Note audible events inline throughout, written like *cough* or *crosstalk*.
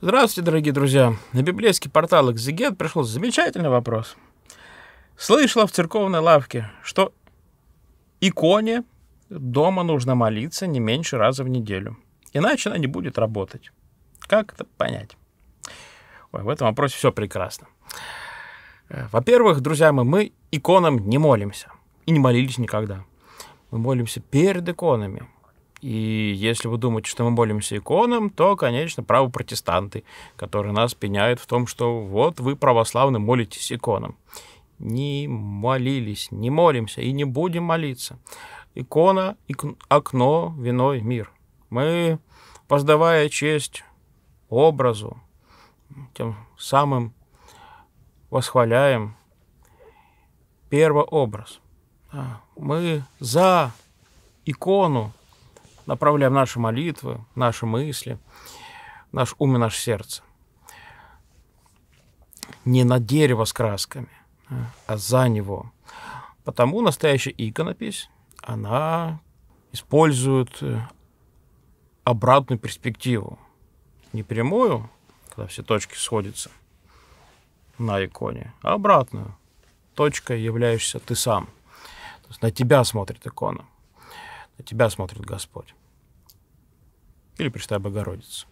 Здравствуйте, дорогие друзья! На библейский портал «Экзегет» пришел замечательный вопрос. Слышала в церковной лавке, что иконе дома нужно молиться не меньше раза в неделю, иначе она не будет работать. Как это понять? Ой, в этом вопросе все прекрасно. Э, во-первых, друзья мои, мы иконам не молимся и не молились никогда. Мы молимся перед иконами – и если вы думаете, что мы молимся иконам, то, конечно, правопротестанты, которые нас пеняют в том, что вот вы православны молитесь иконам. Не молились, не молимся и не будем молиться. Икона, ик... окно, вино мир. Мы, воздавая честь образу, тем самым восхваляем образ. А, мы за икону, направляем наши молитвы, наши мысли, наш ум и наше сердце. Не на дерево с красками, а за него. Потому настоящая иконопись, она использует э, обратную перспективу. Не прямую, когда все точки сходятся на иконе, а обратную. Точкой являешься ты сам. То есть на тебя смотрит икона. На тебя смотрит Господь. Или Пресвятая Богородица.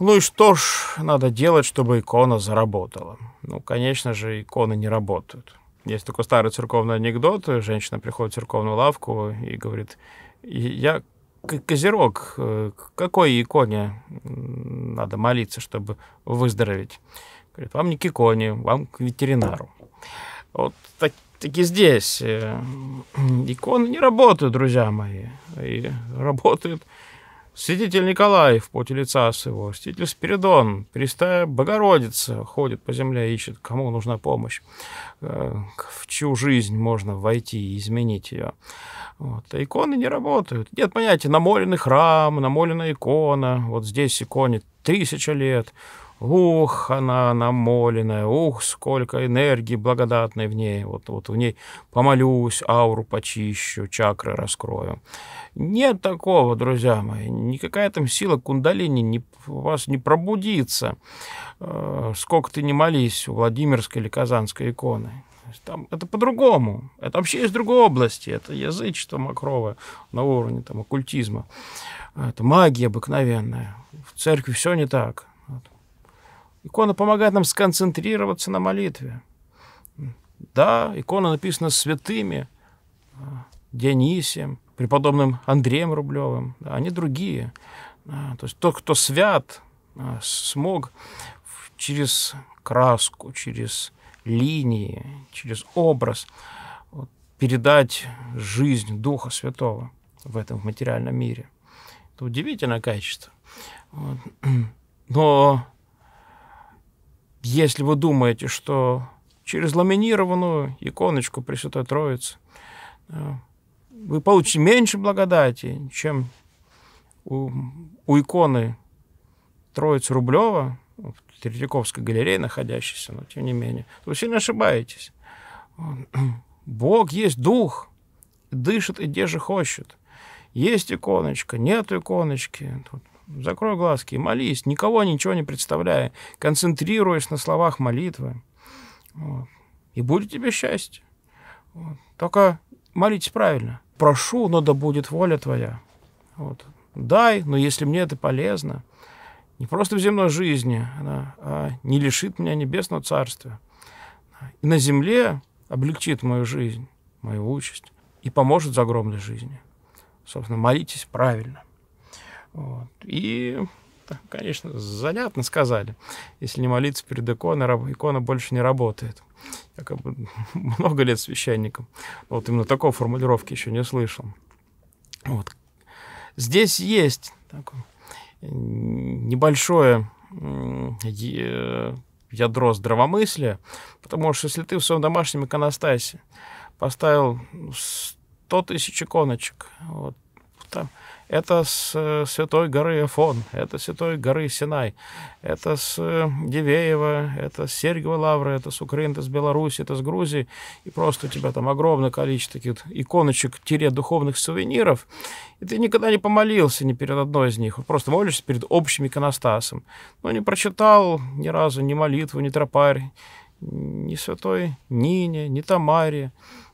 Ну и что ж надо делать, чтобы икона заработала? Ну, конечно же, иконы не работают. Есть такой старый церковный анекдот. Женщина приходит в церковную лавку и говорит, я Козерог, э, какой иконе надо молиться, чтобы выздороветь? Говорит, вам не к иконе, вам к ветеринару. Вот так, таки здесь э, иконы не работают, друзья мои. И работает святитель Николай в поте лица своего, святитель Спиридон, Престая Богородица ходит по земле, ищет, кому нужна помощь, э, в чью жизнь можно войти и изменить ее. Вот. А иконы не работают. Нет понятия, намоленный храм, намоленная икона, вот здесь иконе тысяча лет, Ух, она намоленная, ух, сколько энергии благодатной в ней. Вот, вот в ней помолюсь, ауру почищу, чакры раскрою. Нет такого, друзья мои. Никакая там сила кундалини не, у вас не пробудится. Э, сколько ты не молись у Владимирской или Казанской иконы. Там это по-другому. Это вообще из другой области. Это язычество мокровое на уровне там, оккультизма. Это магия обыкновенная. В церкви все не так. Икона помогает нам сконцентрироваться на молитве. Да, икона написана святыми, а, Дионисием, преподобным Андреем Рублевым. Да, они другие. А, то есть тот, кто свят, а, смог через краску, через линии, через образ передать жизнь Духа Святого в этом материальном мире. Это удивительное качество. Вот. *clears throat* Но если вы думаете, что через ламинированную иконочку Пресвятой Троицы э, вы получите меньше благодати, чем у, у иконы Троицы Рублева, в Третьяковской галерее находящейся, но тем не менее, вы сильно ошибаетесь. *clears throat* Бог есть дух, дышит и где же хочет. Есть иконочка, нет иконочки. Тут Закрой глазки, молись, никого ничего не представляя, концентрируясь на словах молитвы. Вот. И будет тебе счастье. Вот. Только молитесь правильно. Прошу, но да будет воля твоя. Вот. Дай, но если мне это полезно, не просто в земной жизни, она, а не лишит меня небесного царства. И на земле облегчит мою жизнь, мою участь и поможет загромной жизни. Собственно, молитесь правильно. Вот. И, так, конечно, занятно сказали. Если не молиться перед иконой, икона больше не работает. Я как бы *laughs* много лет священником. Вот именно такой формулировки еще не слышал. Вот. Здесь есть такое э, небольшое ядро здравомыслия, потому что если ты в своем домашнем иконостасе поставил 100 тысяч иконочек, вот, там, это с э, Святой горы Эфон, это с Святой горы Синай, это с э, Дивеева, это с Сергиева Лавры, это с Украины, это с Беларуси, это с Грузии. И просто у тебя там огромное количество таких иконочек-духовных тире сувениров. И ты никогда не помолился ни перед одной из них. просто молишься перед общим иконостасом. Но не прочитал ни разу ни молитву, ни тропарь, ни святой Нине, ни Тамаре,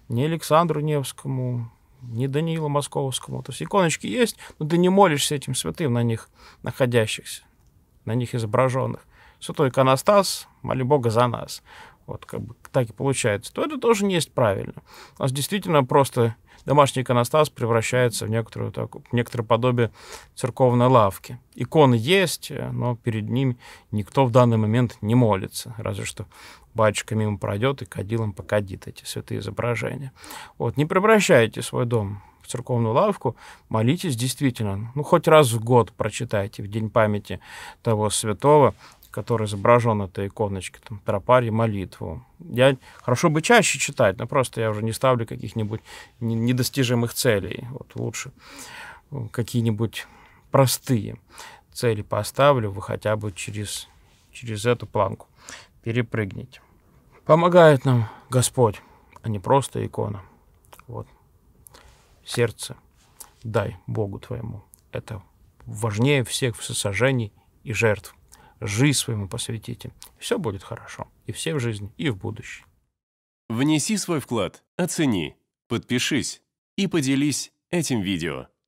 ни Александру Невскому, не Даниилу Московскому. То есть иконочки есть, но ты не молишься этим святым на них находящихся, на них изображенных. Святой иконостас, моли Бога за нас. Вот как бы так и получается. То это тоже не есть правильно. У нас действительно просто домашний иконостас превращается в некоторую, так, в некоторое подобие церковной лавки. Иконы есть, но перед ними никто в данный момент не молится, разве что батюшка мимо пройдет и кадилом покадит эти святые изображения. Вот, не превращайте свой дом в церковную лавку, молитесь действительно, ну, хоть раз в год прочитайте в День памяти того святого, который изображен на этой иконочке, там, тропарь молитву. Я хорошо бы чаще читать, но просто я уже не ставлю каких-нибудь недостижимых целей. Вот лучше э, какие-нибудь простые цели поставлю, вы хотя бы через, через эту планку перепрыгните. Помогает нам Господь, а не просто икона. Вот. Сердце дай Богу твоему. Это важнее всех всесожжений и жертв жизнь своему посвятите. Все будет хорошо. И все в жизни, и в будущем. Внеси свой вклад, оцени, подпишись и поделись этим видео.